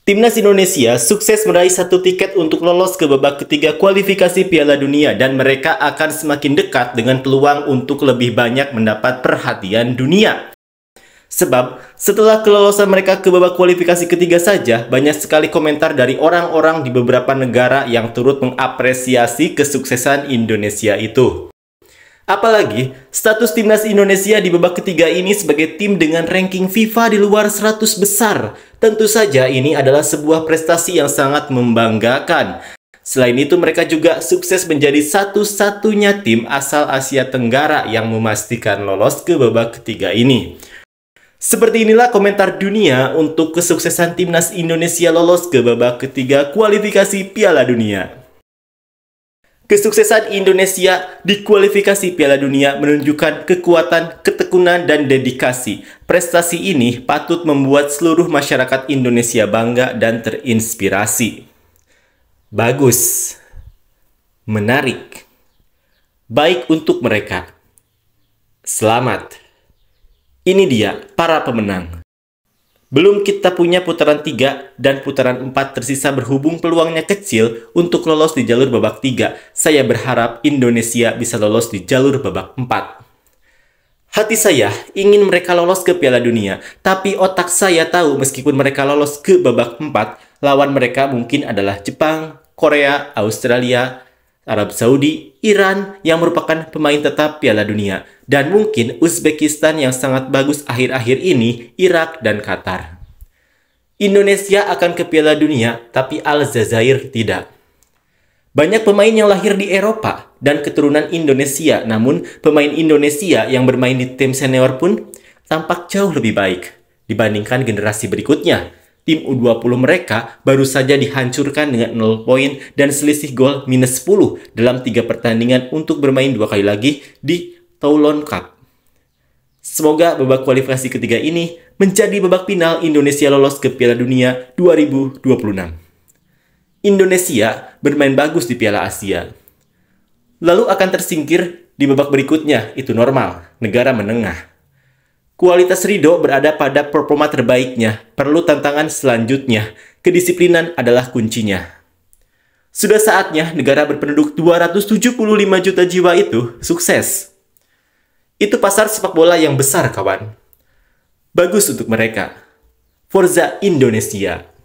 Timnas Indonesia sukses meraih satu tiket untuk lolos ke babak ketiga kualifikasi Piala Dunia dan mereka akan semakin dekat dengan peluang untuk lebih banyak mendapat perhatian dunia. Sebab, setelah kelolosan mereka ke babak kualifikasi ketiga saja, banyak sekali komentar dari orang-orang di beberapa negara yang turut mengapresiasi kesuksesan Indonesia itu. Apalagi, status timnas Indonesia di babak ketiga ini sebagai tim dengan ranking FIFA di luar 100 besar. Tentu saja ini adalah sebuah prestasi yang sangat membanggakan. Selain itu, mereka juga sukses menjadi satu-satunya tim asal Asia Tenggara yang memastikan lolos ke babak ketiga ini. Seperti inilah komentar dunia untuk kesuksesan timnas Indonesia lolos ke babak ketiga kualifikasi Piala Dunia. Kesuksesan Indonesia di kualifikasi Piala Dunia menunjukkan kekuatan, ketekunan, dan dedikasi. Prestasi ini patut membuat seluruh masyarakat Indonesia bangga dan terinspirasi. Bagus, menarik, baik untuk mereka. Selamat, ini dia para pemenang. Belum kita punya putaran 3 dan putaran 4 tersisa berhubung peluangnya kecil untuk lolos di jalur babak 3. Saya berharap Indonesia bisa lolos di jalur babak 4. Hati saya ingin mereka lolos ke Piala Dunia, tapi otak saya tahu meskipun mereka lolos ke babak 4, lawan mereka mungkin adalah Jepang, Korea, Australia, Arab Saudi, Iran yang merupakan pemain tetap Piala Dunia, dan mungkin Uzbekistan yang sangat bagus akhir-akhir ini, Irak dan Qatar. Indonesia akan ke Piala Dunia, tapi Aljazair tidak. Banyak pemain yang lahir di Eropa dan keturunan Indonesia, namun pemain Indonesia yang bermain di tim senior pun tampak jauh lebih baik dibandingkan generasi berikutnya, tim U20 mereka baru saja dihancurkan dengan 0 poin dan selisih gol minus 10 dalam tiga pertandingan untuk bermain dua kali lagi di Toulon Cup. Semoga babak kualifikasi ketiga ini menjadi babak final Indonesia lolos ke Piala Dunia 2026. Indonesia bermain bagus di Piala Asia. Lalu akan tersingkir di babak berikutnya, itu normal, negara menengah. Kualitas Ridho berada pada performa terbaiknya, perlu tantangan selanjutnya. Kedisiplinan adalah kuncinya. Sudah saatnya negara berpenduduk 275 juta jiwa itu sukses. Itu pasar sepak bola yang besar, kawan. Bagus untuk mereka. Forza Indonesia.